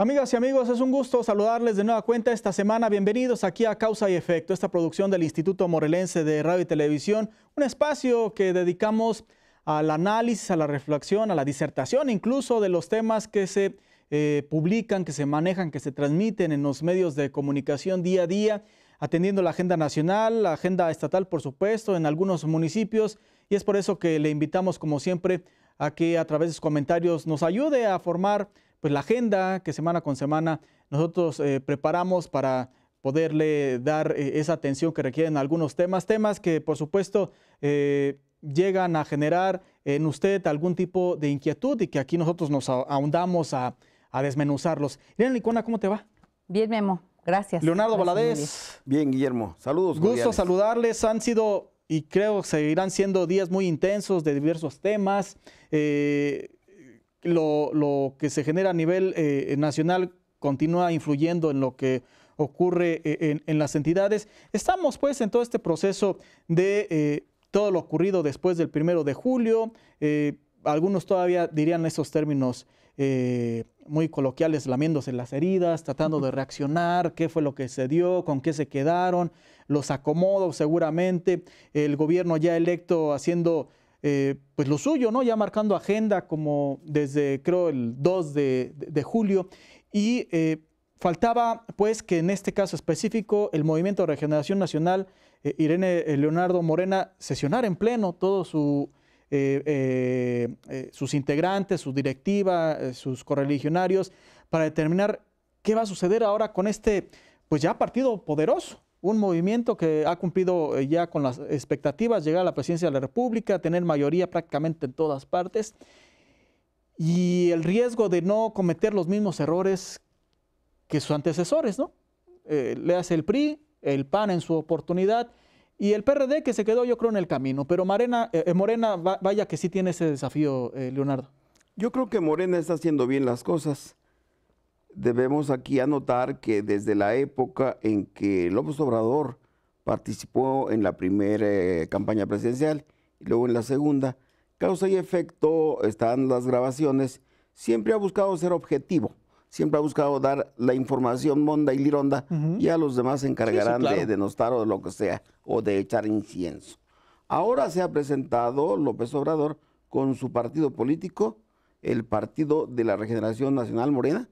Amigas y amigos, es un gusto saludarles de nueva cuenta esta semana. Bienvenidos aquí a Causa y Efecto, esta producción del Instituto Morelense de Radio y Televisión, un espacio que dedicamos al análisis, a la reflexión, a la disertación, incluso de los temas que se eh, publican, que se manejan, que se transmiten en los medios de comunicación día a día, atendiendo la agenda nacional, la agenda estatal, por supuesto, en algunos municipios. Y es por eso que le invitamos, como siempre, a que a través de sus comentarios nos ayude a formar pues, la agenda que semana con semana nosotros eh, preparamos para poderle dar eh, esa atención que requieren algunos temas, temas que por supuesto eh, llegan a generar en usted algún tipo de inquietud y que aquí nosotros nos ahondamos a, desmenuzarlos. Irene Licona, ¿cómo te va? Bien, Memo, gracias. Leonardo Valadez. Bien, Guillermo, saludos. Gusto saludarles, han sido y creo seguirán siendo días muy intensos de diversos temas lo, que se genera a nivel eh, nacional continúa influyendo en lo que ocurre eh, en, las entidades. Estamos pues en todo este proceso de eh, todo lo ocurrido después del primero de julio. algunos todavía dirían esos términos muy coloquiales, lamiéndose las heridas, tratando de reaccionar, qué fue lo que se dio, con qué se quedaron, los acomodos seguramente, el gobierno ya electo haciendo eh, pues lo suyo, ¿no? Ya marcando agenda como desde creo el 2 de, julio y eh, faltaba pues que en este caso específico el Movimiento de Regeneración Nacional, eh, Irene Leonardo Morena, sesionara en pleno todo su... sus integrantes, su directiva, sus correligionarios, para determinar qué va a suceder ahora con este, pues ya partido poderoso, un movimiento que ha cumplido eh, ya con las expectativas, llegar a la presidencia de la República, tener mayoría prácticamente en todas partes, y el riesgo de no cometer los mismos errores que sus antecesores, ¿no? Eh, le hace el PRI, el PAN en su oportunidad, y el PRD que se quedó yo creo en el camino, pero eh, Morena vaya que sí tiene ese desafío, Leonardo. Yo creo que Morena está haciendo bien las cosas debemos aquí anotar que desde la época en que López Obrador participó en la primera eh, campaña presidencial y luego en la segunda, causa y efecto están las grabaciones, siempre ha buscado ser objetivo, siempre ha buscado dar la información monda y lironda y a los demás se encargarán de denostar o de lo que sea, o de echar incienso. Ahora se ha presentado López Obrador con su partido político, el Partido de la Regeneración Nacional Morena,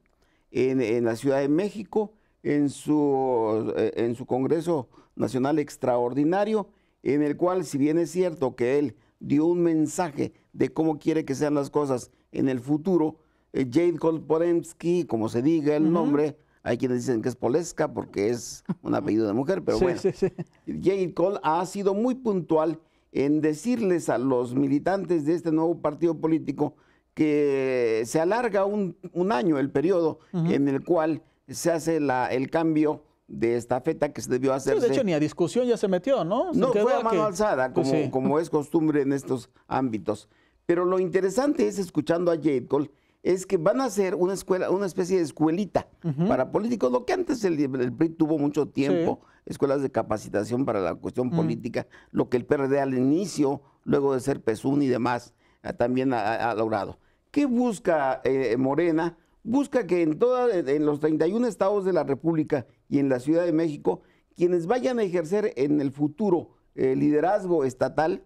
en, la Ciudad de México, en su, eh, en su Congreso Nacional Extraordinario, en el cual, si bien es cierto que él dio un mensaje de cómo quiere que sean las cosas en el futuro, eh, Jade Jade Podemsky, como se diga el nombre, hay quienes dicen que es Polesca porque es un apellido de mujer, pero bueno, Jade Cole ha sido muy puntual en decirles a los militantes de este nuevo partido político que se alarga un, año el periodo en el cual se hace la, el cambio de esta feta que se debió hacer. de hecho, ni a discusión ya se metió, ¿no? no, fue a mano alzada, pues como, como es costumbre en estos ámbitos. Pero lo interesante es, escuchando a Jade Cole, es que van a hacer una escuela, una especie de escuelita para políticos, lo que antes el, el PRI tuvo mucho tiempo, escuelas de capacitación para la cuestión mm. política, lo que el PRD al inicio, luego de ser PESUN y demás, también ha logrado. ¿Qué busca eh, Morena? Busca que en, toda, en los 31 estados de la República y en la Ciudad de México, quienes vayan a ejercer en el futuro el eh, liderazgo estatal,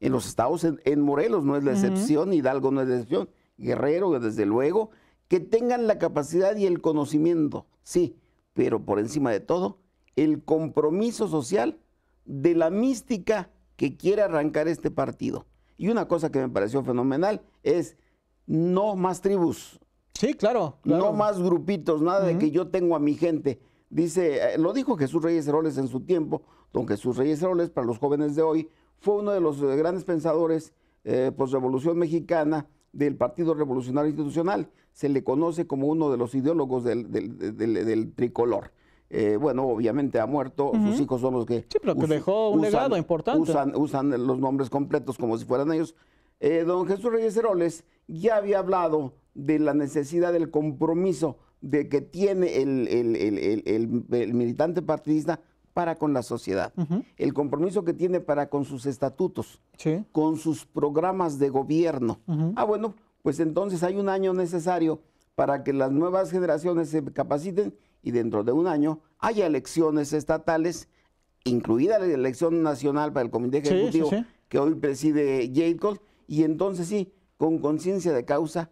en los estados, en, Morelos no es la excepción, Hidalgo no es la excepción, Guerrero desde luego, que tengan la capacidad y el conocimiento, sí, pero por encima de todo, el compromiso social de la mística que quiere arrancar este partido. Y una cosa que me pareció fenomenal es no más tribus. Sí, claro. No más grupitos, nada de que yo tengo a mi gente. Dice, eh, lo dijo Jesús Reyes Heroles en su tiempo, don Jesús Reyes Heroles, para los jóvenes de hoy, fue uno de los eh, grandes pensadores eh, revolución mexicana del Partido Revolucionario Institucional. Se le conoce como uno de los ideólogos del, tricolor. Eh, bueno, obviamente ha muerto, sus hijos son los que... Sí, pero que dejó un legado importante. Usan, los nombres completos como si fueran ellos. don Jesús Reyes Heroles ya había hablado de la necesidad del compromiso de que tiene el, militante partidista para con la sociedad, el compromiso que tiene para con sus estatutos, con sus programas de gobierno. Ah, bueno, pues entonces hay un año necesario para que las nuevas generaciones se capaciten y dentro de un año haya elecciones estatales, incluida la elección nacional para el Comité Ejecutivo que hoy preside Jacobs y entonces sí, con conciencia de causa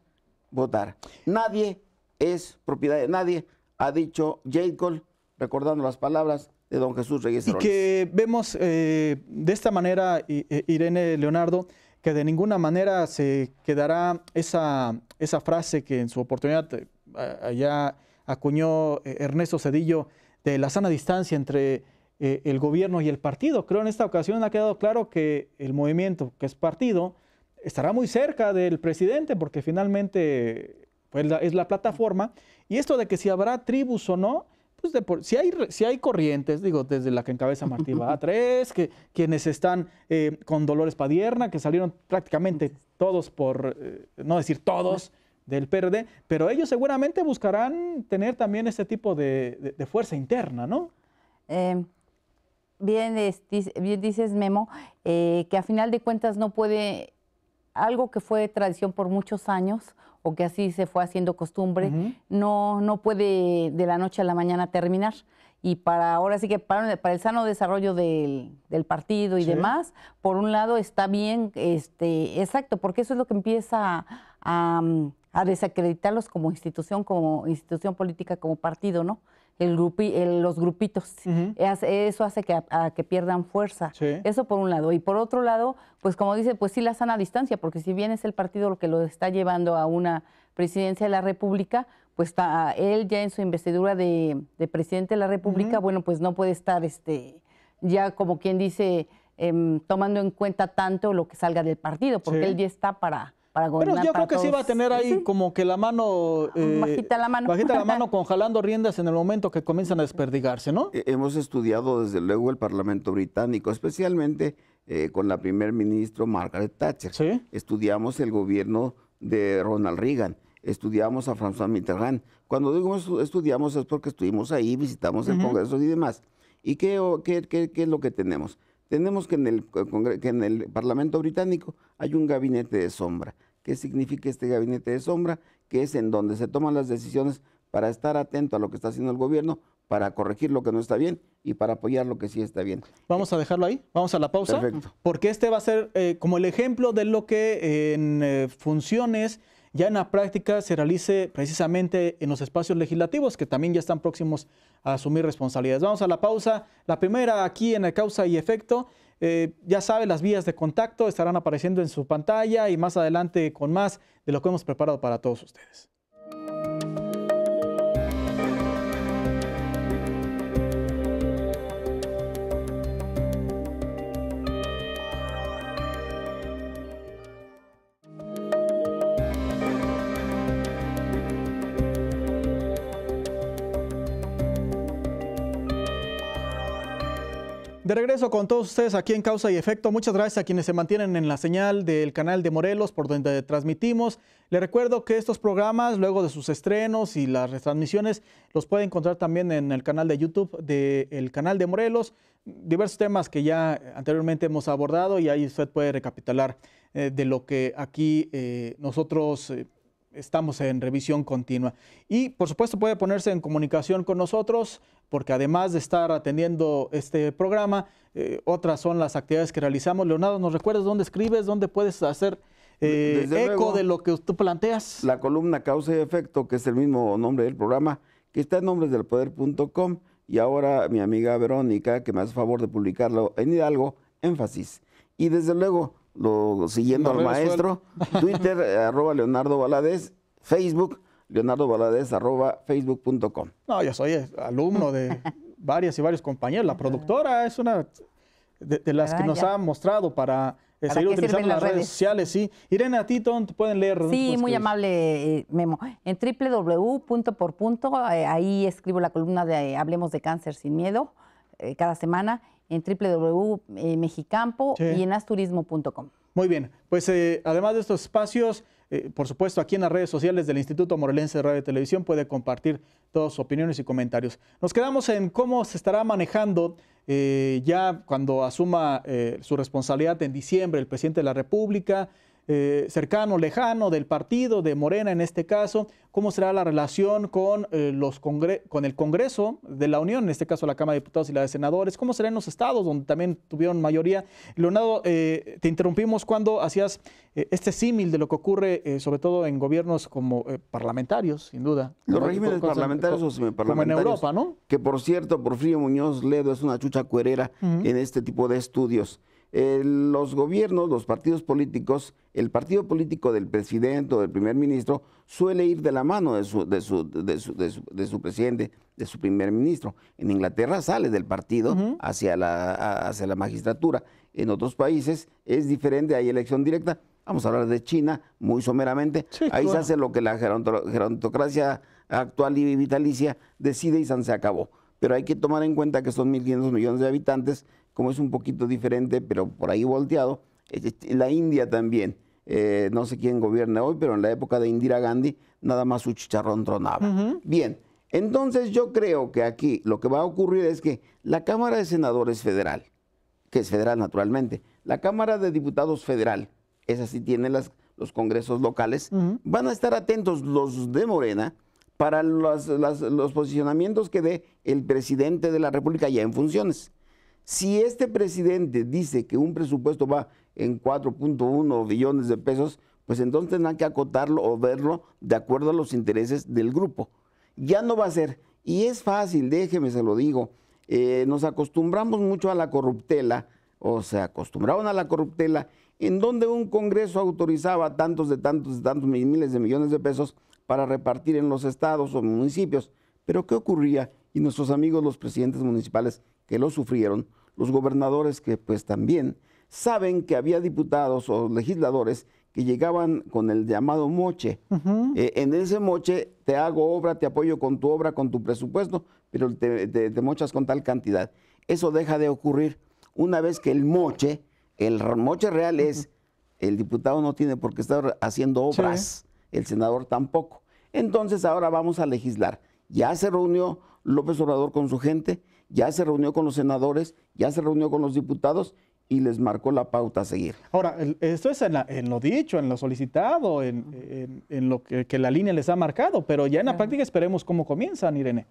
votar. Nadie es propiedad de nadie, ha dicho J. recordando las palabras de don Jesús Reyes. Y que vemos eh, de esta manera, eh, Irene Leonardo, que de ninguna manera se quedará esa, esa frase que en su oportunidad eh, allá acuñó Ernesto Cedillo de la sana distancia entre el gobierno y el partido. Creo en esta ocasión ha quedado claro que el movimiento, que es partido, estará muy cerca del presidente porque finalmente pues, es la plataforma. Y esto de que si habrá tribus o no, pues si, hay, si hay corrientes, digo, desde la que encabeza Martí tres que quienes están eh, con Dolores Padierna, que salieron prácticamente todos por, eh, no decir todos, del PRD, pero ellos seguramente buscarán tener también este tipo de, fuerza interna, ¿no? Em, bien, bien, dices, Memo, eh, que a final de cuentas no puede algo que fue tradición por muchos años o que así se fue haciendo costumbre, no, no puede de la noche a la mañana terminar. Y para ahora sí que para, el sano desarrollo del, partido y demás, por un lado está bien, este, exacto, porque eso es lo que empieza a, a mm, desacreditarlos como institución, como institución política, como partido, ¿no? el grupi, los grupitos. Eh, eso hace que, que pierdan fuerza. Eso por un lado. Y por otro lado, pues como dice, pues sí la sana distancia, porque si bien es el partido lo que lo está llevando a una presidencia de la República, pues él ya en su investidura de, presidente de la República, bueno, pues no puede estar este ya como quien dice, em, tomando en cuenta tanto lo que salga del partido, porque él ya está para pero yo creo que sí va a tener ahí como que ah, eh, la mano. bajita la mano. Bajita la conjalando riendas en el momento que comienzan a desperdigarse, ¿no? Eh, hemos estudiado desde luego el Parlamento británico, especialmente eh, con la primer ministro Margaret Thatcher. Estudiamos el gobierno de Ronald Reagan estudiamos a François Mitterrand. Cuando digo estudiamos es porque estuvimos ahí, visitamos el Congreso y demás. ¿Y qué, qué, es lo que tenemos? Tenemos que en, el, Parlamento británico hay un gabinete de sombra. ¿Qué significa este gabinete de sombra? Que es en donde se toman las decisiones para estar atento a lo que está haciendo el gobierno, para corregir lo que no está bien y para apoyar lo que sí está bien. Vamos a dejarlo ahí, vamos a la pausa, Perfecto. porque este va a ser eh, como el ejemplo de lo que eh, en eh, funciones ya en la práctica se realice precisamente en los espacios legislativos que también ya están próximos a asumir responsabilidades. Vamos a la pausa. La primera aquí en el causa y efecto. Eh, ya sabe, las vías de contacto estarán apareciendo en su pantalla y más adelante con más de lo que hemos preparado para todos ustedes. De regreso con todos ustedes aquí en Causa y Efecto. Muchas gracias a quienes se mantienen en la señal del canal de Morelos por donde transmitimos. Les recuerdo que estos programas, luego de sus estrenos y las retransmisiones, los pueden encontrar también en el canal de YouTube del canal de Morelos. Diversos temas que ya anteriormente hemos abordado y ahí usted puede recapitular eh, de lo que aquí eh, nosotros eh, estamos en revisión continua. Y por supuesto puede ponerse en comunicación con nosotros, porque además de estar atendiendo este programa, eh, otras son las actividades que realizamos. Leonardo, ¿nos recuerdas dónde escribes, dónde puedes hacer eh, eco de lo que tú planteas? La columna Causa y Efecto, que es el mismo nombre del programa, que está en nombresdelpoder.com y ahora mi amiga Verónica, que me hace favor de publicarlo en Hidalgo, énfasis. Y desde luego, siguiendo al maestro. Twitter, arroba Leonardo Valadez. Facebook, Leonardo arroba facebook.com. No, yo soy eh, alumno de varias y varios compañeros. La productora ah. es una de, las que ah, nos ha mostrado para eh, seguir utilizando las, redes? sociales, sí. Irene, a ti te pueden leer. Sí, muy amable, eh, Memo. En www.por.punto, ahí escribo la columna de Hablemos de Cáncer sin Miedo cada semana en www.mexicampo eh, y en asturismo.com. Muy bien, pues eh, además de estos espacios, eh, por supuesto, aquí en las redes sociales del Instituto Morelense de Radio y Televisión puede compartir todas sus opiniones y comentarios. Nos quedamos en cómo se estará manejando ya cuando asuma su responsabilidad en diciembre el presidente de la República, eh, cercano, lejano del partido, de Morena en este caso, cómo será la relación con, eh, los con el Congreso de la Unión, en este caso la Cámara de Diputados y la de Senadores, cómo será en los estados donde también tuvieron mayoría. Leonardo, eh, te interrumpimos cuando hacías este símil de lo que ocurre, sobre todo en gobiernos como parlamentarios, sin duda. Los regímenes parlamentarios o parlamentarios. Como en Europa, ¿no? Que por cierto, Porfirio Muñoz Ledo es una chucha cuerera en este tipo de estudios. Eh, los gobiernos, los partidos políticos, el partido político del presidente o del primer ministro suele ir de la mano de su, de su, presidente, de su primer ministro. En Inglaterra sale del partido hacia, la, hacia la magistratura. En otros países es diferente, hay elección directa. Vamos a hablar de China muy someramente. Ahí se hace lo que la gerontocracia actual y vitalicia decide y se acabó pero hay que tomar en cuenta que son 1.500 millones de habitantes, como es un poquito diferente, pero por ahí volteado. La India también, eh, no sé quién gobierna hoy, pero en la época de Indira Gandhi nada más su chicharrón tronaba. Bien, entonces yo creo que aquí lo que va a ocurrir es que la Cámara de Senadores federal, que es federal naturalmente, la Cámara de Diputados federal, esa sí tiene los congresos locales, van a estar atentos los de Morena, para los, posicionamientos que dé el presidente de la República ya en funciones. Si este presidente dice que un presupuesto va en 4.1 billones de pesos, pues entonces tendrán que acotarlo o verlo de acuerdo a los intereses del grupo. Ya no va a ser, y es fácil, déjeme se lo digo, eh, nos acostumbramos mucho a la corruptela, o se acostumbraron a la corruptela, en donde un Congreso autorizaba tantos de tantos de tantos miles de millones de pesos, para repartir en los estados o municipios. Pero ¿qué ocurría? Y nuestros amigos los presidentes municipales que lo sufrieron, los gobernadores que pues también saben que había diputados o legisladores que llegaban con el llamado moche. Eh, en ese moche te hago obra, te apoyo con tu obra, con tu presupuesto, pero te, mochas con tal cantidad. Eso deja de ocurrir una vez que el moche, el moche real es, el diputado no tiene por qué estar haciendo obras el senador tampoco. Entonces ahora vamos a legislar. Ya se reunió López Obrador con su gente, ya se reunió con los senadores, ya se reunió con los diputados y les marcó la pauta a seguir. Ahora, esto es en, lo dicho, en lo solicitado, en, lo que, la línea les ha marcado, pero ya en la práctica esperemos cómo comienzan, Irene.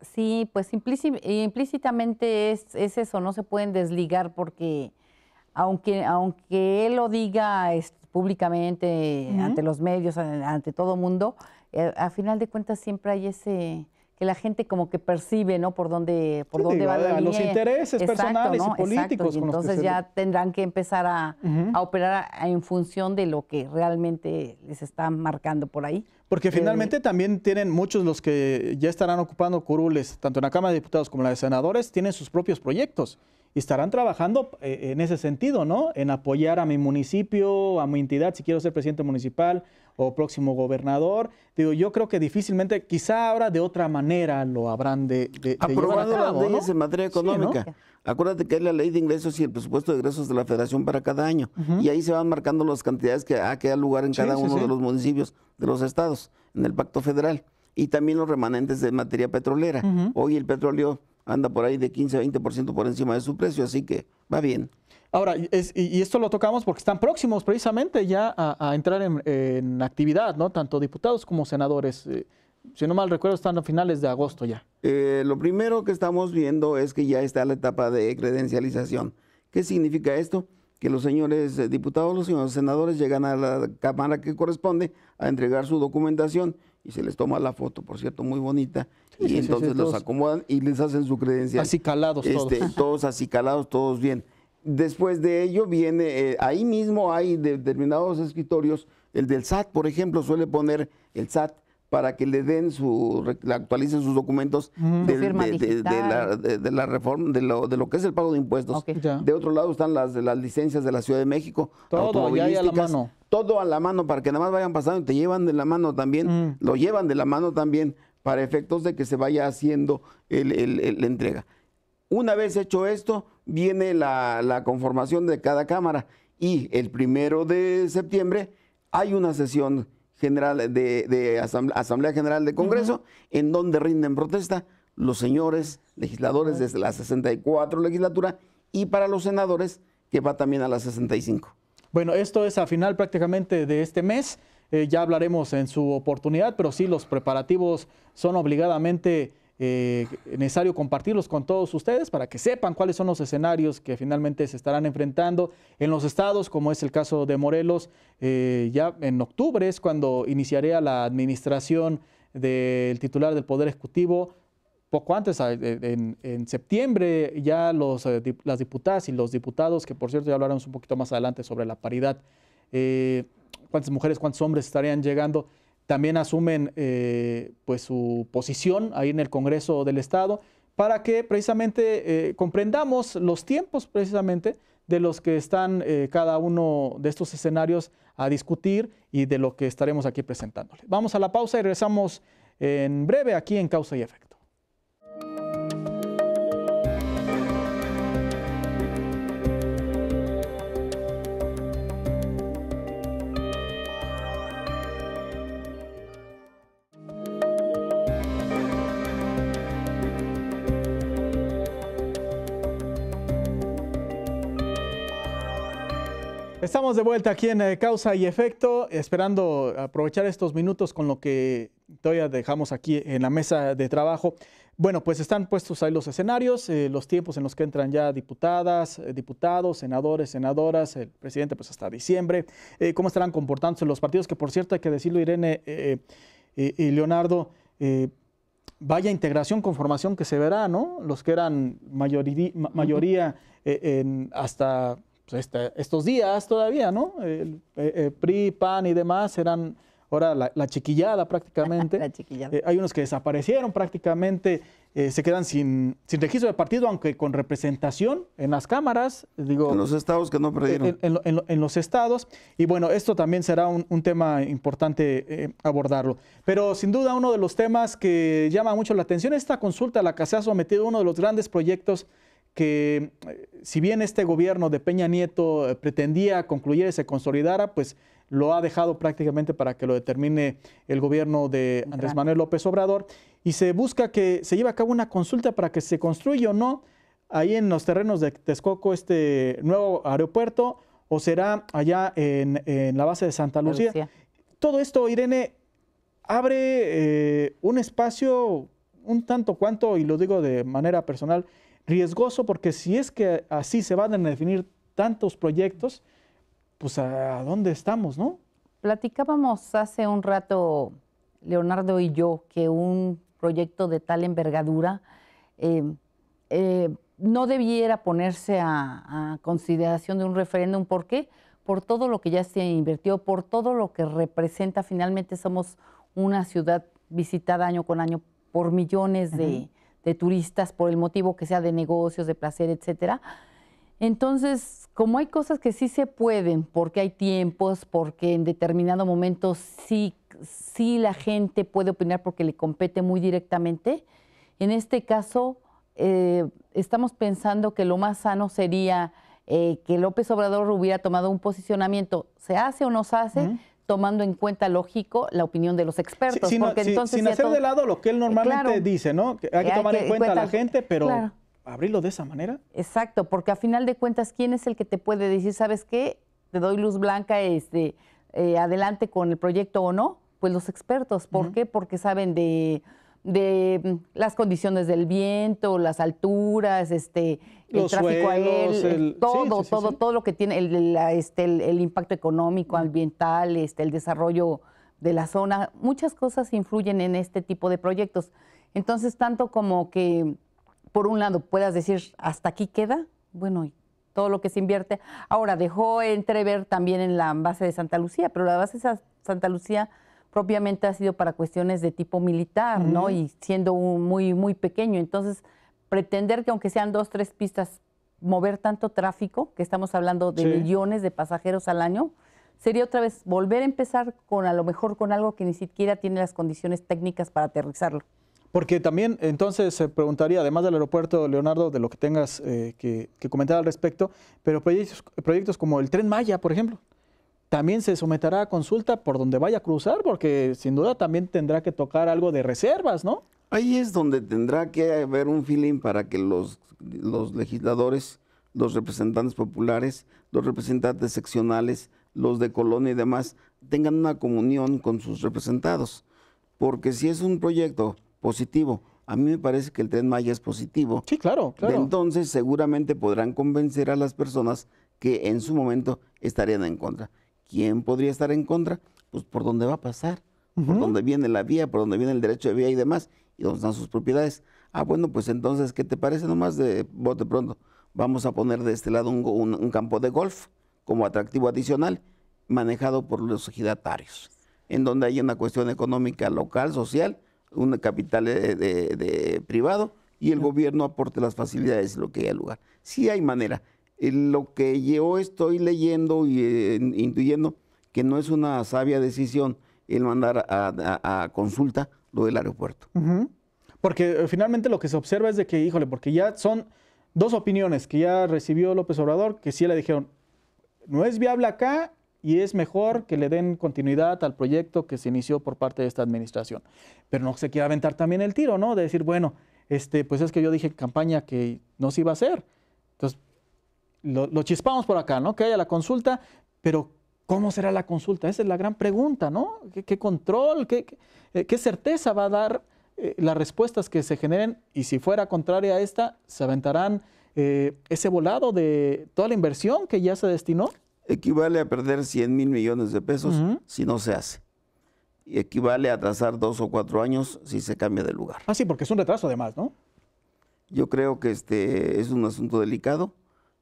Sí, pues implícitamente es, eso, no se pueden desligar porque aunque, aunque él lo diga, este, públicamente, ante los medios, ante todo mundo, eh, a final de cuentas siempre hay ese que la gente como que percibe, ¿no? Por dónde, por dónde va la eh, Los intereses personales y políticos. entonces ya tendrán que empezar a, operar en función de lo que realmente les está marcando por ahí. Porque eh, finalmente también tienen muchos los que ya estarán ocupando curules, tanto en la Cámara de Diputados como en la de Senadores, tienen sus propios proyectos y estarán trabajando eh, en ese sentido, ¿no? En apoyar a mi municipio, a mi entidad, si quiero ser presidente municipal o próximo gobernador. Digo, yo creo que difícilmente, quizá ahora de otra manera lo habrán de, de, de las leyes en materia económica. Acuérdate que hay la ley de ingresos y el presupuesto de ingresos de la federación para cada año. Y ahí se van marcando las cantidades que a lugar en cada uno de los municipios de los estados, en el pacto federal. Y también los remanentes de materia petrolera. Hoy el petróleo anda por ahí de 15 a 20% por encima de su precio, así que va bien. Ahora, es, y esto lo tocamos porque están próximos precisamente ya a, entrar en, actividad, ¿no? Tanto diputados como senadores. Eh, si no mal recuerdo, están a finales de agosto ya. Eh, lo primero que estamos viendo es que ya está la etapa de credencialización. ¿Qué significa esto? Que los señores eh, diputados, los señores senadores llegan a la cámara que corresponde a entregar su documentación y se les toma la foto, por cierto, muy bonita, y entonces los acomodan y les hacen su credencial. Así este, todos. Todos acicalados, todos bien. Después de ello viene, eh, ahí mismo hay determinados escritorios, el del SAT, por ejemplo, suele poner el SAT para que le den su, actualicen sus documentos de, la, reforma, de lo, que es el pago de impuestos. De otro lado están las, las licencias de la Ciudad de México, Todo, a la mano todo a la mano para que nada más vayan pasando y te llevan de la mano también, mm. lo llevan de la mano también para efectos de que se vaya haciendo la entrega. Una vez hecho esto, viene la, conformación de cada cámara y el primero de septiembre hay una sesión general de, asamblea, General de Congreso en donde rinden protesta los señores legisladores desde la 64 legislatura y para los senadores que va también a la 65. Bueno, esto es a final prácticamente de este mes. Eh, ya hablaremos en su oportunidad, pero sí los preparativos son obligadamente eh, necesario compartirlos con todos ustedes para que sepan cuáles son los escenarios que finalmente se estarán enfrentando en los estados, como es el caso de Morelos. Eh, ya en octubre es cuando iniciaría la administración del titular del Poder Ejecutivo poco antes, e, en, septiembre, ya eh, las diputadas y los diputados, que por cierto ya hablaremos un poquito más adelante sobre la paridad, eh, cuántas mujeres, cuántos hombres estarían llegando, también asumen eh, pues su posición ahí en el Congreso del Estado para que precisamente comprendamos los tiempos precisamente de los que están cada uno de estos escenarios a discutir y de lo que estaremos aquí presentándole. Vamos a la pausa y regresamos en breve aquí en Causa y Efecto. Estamos de vuelta aquí en eh, Causa y Efecto, esperando aprovechar estos minutos con lo que todavía dejamos aquí en la mesa de trabajo. Bueno, pues están puestos ahí los escenarios, eh, los tiempos en los que entran ya diputadas, eh, diputados, senadores, senadoras, el presidente pues hasta diciembre, cómo estarán comportándose los partidos, que por cierto hay que decirlo Irene y Leonardo, vaya integración, con formación que se verá, ¿no? Los que eran mayoría en, hasta pues, estos días todavía, ¿no? El, eh, eh, PRI, PAN y demás eran ahora la, chiquillada prácticamente. la chiquillada. Eh, hay unos que desaparecieron prácticamente, se quedan sin, registro de partido, aunque con representación en las cámaras. en los estados que no perdieron. En, los estados. Y bueno, esto también será un, tema importante abordarlo. Pero sin duda uno de los temas que llama mucho la atención, es esta consulta a la que se ha sometido uno de los grandes proyectos que eh, si bien este gobierno de Peña Nieto eh, pretendía concluir y se consolidara, pues lo ha dejado prácticamente para que lo determine el gobierno de Andrés Manuel López Obrador. Y se busca que se lleve a cabo una consulta para que se construya o no ahí en los terrenos de Texcoco este nuevo aeropuerto o será allá en, la base de Santa Lucía. Todo esto, Irene, abre eh, un espacio un tanto cuanto, y lo digo de manera personal, riesgoso porque si es que así se van a definir tantos proyectos, pues a dónde estamos, ¿no? Platicábamos hace un rato, Leonardo y yo, que un proyecto de tal envergadura eh, eh, no debiera ponerse a, a consideración de un referéndum. ¿Por qué? Por todo lo que ya se invirtió, por todo lo que representa. Finalmente somos una ciudad visitada año con año por millones de, de turistas por el motivo que sea de negocios, de placer, etcétera. Entonces, como hay cosas que sí se pueden, porque hay tiempos, porque en determinado momento sí, la gente puede opinar porque le compete muy directamente, en este caso eh, estamos pensando que lo más sano sería eh, que López Obrador hubiera tomado un posicionamiento, ¿se hace o no se hace? tomando en cuenta, lógico, la opinión de los expertos. sin, hacer de lado lo que él eh, normalmente dice, ¿no? hay que, eh, tomar en cuenta, a la gente, pero abrirlo de esa manera. Exacto, porque a final de cuentas, ¿quién es el que te puede decir, sabes qué? Te doy luz blanca, este, eh, adelante con el proyecto o no. Pues los expertos, ¿por qué? Porque saben de de mm, las condiciones del viento, las alturas, este, el tráfico aéreo, todo, todo, todo lo que tiene el, este, impacto económico, ambiental, este, el desarrollo de la zona, muchas cosas influyen en este tipo de proyectos. Entonces, tanto como que por un lado puedas decir hasta aquí queda, bueno, todo lo que se invierte. Ahora dejó entrever también en la base de Santa Lucía, pero la base de Santa Lucía propiamente ha sido para cuestiones de tipo militar, ¿no? Y siendo muy, muy pequeño. Entonces, pretender que aunque sean dos, tres pistas, mover tanto tráfico, que estamos hablando de millones de pasajeros al año, sería otra vez volver a empezar con a lo mejor con algo que ni siquiera tiene las condiciones técnicas para aterrizarlo. Porque también entonces se preguntaría, además del aeropuerto, Leonardo, de lo que tengas eh, que, que, comentar al respecto, pero proyectos, proyectos como el tren Maya, por ejemplo también se someterá a consulta por donde vaya a cruzar, porque sin duda también tendrá que tocar algo de reservas, ¿no? Ahí es donde tendrá que haber un feeling para que los, legisladores, los representantes populares, los representantes seccionales, los de colonia y demás, tengan una comunión con sus representados. Porque si es un proyecto positivo, a mí me parece que el tren Maya es positivo. Sí, claro, claro. entonces seguramente podrán convencer a las personas que en su momento estarían en contra. ¿Quién podría estar en contra? Pues por dónde va a pasar, por dónde viene la vía, por dónde viene el derecho de vía y demás, y dónde están sus propiedades. Ah, bueno, pues entonces, ¿qué te parece nomás de bote pronto? Vamos a poner de este lado un, campo de golf como atractivo adicional, manejado por los ejidatarios, en donde hay una cuestión económica local, social, un capital eh, de, privado y el gobierno aporte las facilidades lo que haya lugar. Sí hay manera. Eh, lo que yo estoy leyendo y eh, intuyendo que no es una sabia decisión el mandar a, consulta lo del aeropuerto. Porque eh, finalmente lo que se observa es de que, híjole, porque ya son dos opiniones que ya recibió López Obrador, que sí le dijeron, no es viable acá y es mejor que le den continuidad al proyecto que se inició por parte de esta administración. Pero no se quiera aventar también el tiro, ¿no? De decir, bueno, este, pues es que yo dije campaña que no se iba a hacer. Entonces, lo, chispamos por acá, ¿no? Que haya la consulta, pero ¿cómo será la consulta? Esa es la gran pregunta, ¿no? ¿Qué, control, eh, qué, certeza va a dar eh, las respuestas que se generen? Y si fuera contraria a esta, ¿se aventarán eh, ese volado de toda la inversión que ya se destinó? Equivale a perder 100 mil millones de pesos si no se hace. Y equivale a atrasar dos o cuatro años si se cambia de lugar. Ah, sí, porque es un retraso además, ¿no? Yo creo que este es un asunto delicado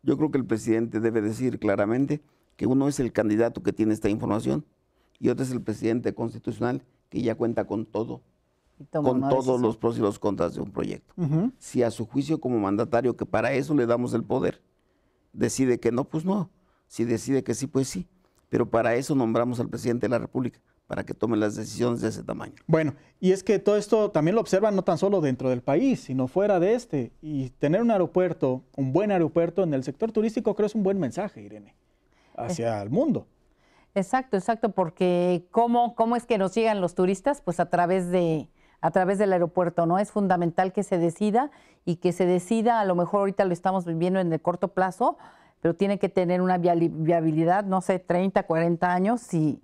yo creo que el presidente debe decir claramente que uno es el candidato que tiene esta información y otro es el presidente constitucional que ya cuenta con todo, con todos los pros y los contras de un proyecto. Si a su juicio como mandatario, que para eso le damos el poder, decide que no, pues no. Si decide que sí, pues sí. Pero para eso nombramos al presidente de la República, para que tomen las decisiones de ese tamaño. Bueno, y es que todo esto también lo observan no tan solo dentro del país, sino fuera de este. Y tener un aeropuerto, un buen aeropuerto en el sector turístico, creo es un buen mensaje, Irene, hacia el mundo. Exacto, exacto, porque ¿cómo, ¿cómo es que nos llegan los turistas? Pues a través de a través del aeropuerto, ¿no? Es fundamental que se decida y que se decida, a lo mejor ahorita lo estamos viviendo en el corto plazo, pero tiene que tener una viabilidad, no sé, 30, 40 años y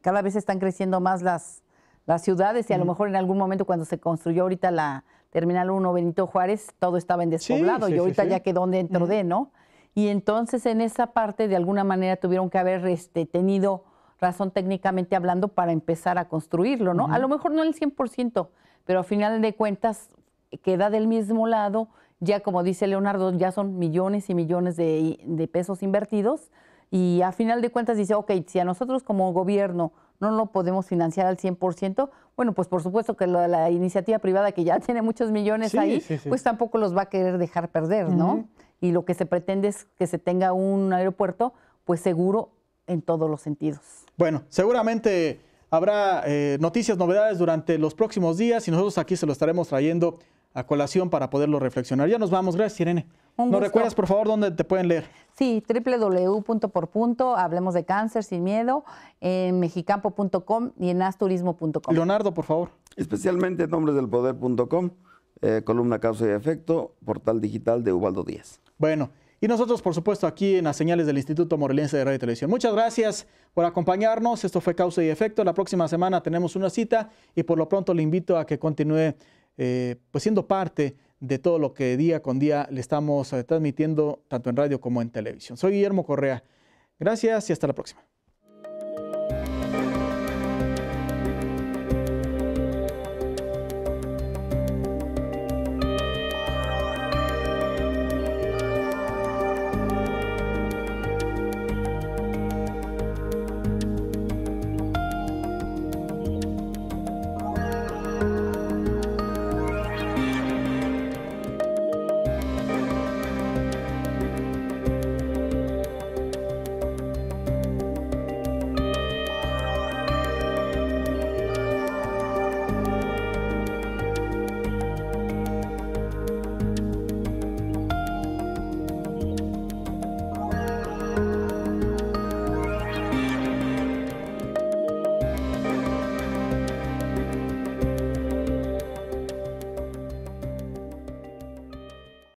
cada vez están creciendo más las, las ciudades y a lo mejor en algún momento cuando se construyó ahorita la Terminal 1 Benito Juárez, todo estaba en despoblado y ahorita ya quedó dentro de, ¿no? Y entonces en esa parte de alguna manera tuvieron que haber este, tenido razón técnicamente hablando para empezar a construirlo, ¿no? A lo mejor no el 100%, pero a final de cuentas eh, queda del mismo lado ya como dice Leonardo, ya son millones y millones de, pesos invertidos y a final de cuentas dice, ok, si a nosotros como gobierno no lo podemos financiar al 100%, bueno, pues por supuesto que la, iniciativa privada que ya tiene muchos millones ahí, pues tampoco los va a querer dejar perder, ¿no? Y lo que se pretende es que se tenga un aeropuerto, pues seguro en todos los sentidos. Bueno, seguramente habrá eh, noticias, novedades durante los próximos días y nosotros aquí se lo estaremos trayendo a colación para poderlo reflexionar. Ya nos vamos, gracias Irene. Un recuerdas, por favor, dónde te pueden leer? Sí, www.porpunto, hablemos de cáncer sin miedo, en mexicampo.com y en asturismo.com. Leonardo, por favor. Especialmente en nombresdelpoder.com, eh, columna causa y efecto, portal digital de Ubaldo Díaz. Bueno, y nosotros, por supuesto, aquí en las señales del Instituto Morelense de Radio y Televisión. Muchas gracias por acompañarnos. Esto fue Causa y Efecto. La próxima semana tenemos una cita y por lo pronto le invito a que continúe eh, pues siendo parte de todo lo que día con día le estamos eh, transmitiendo tanto en radio como en televisión. Soy Guillermo Correa. Gracias y hasta la próxima.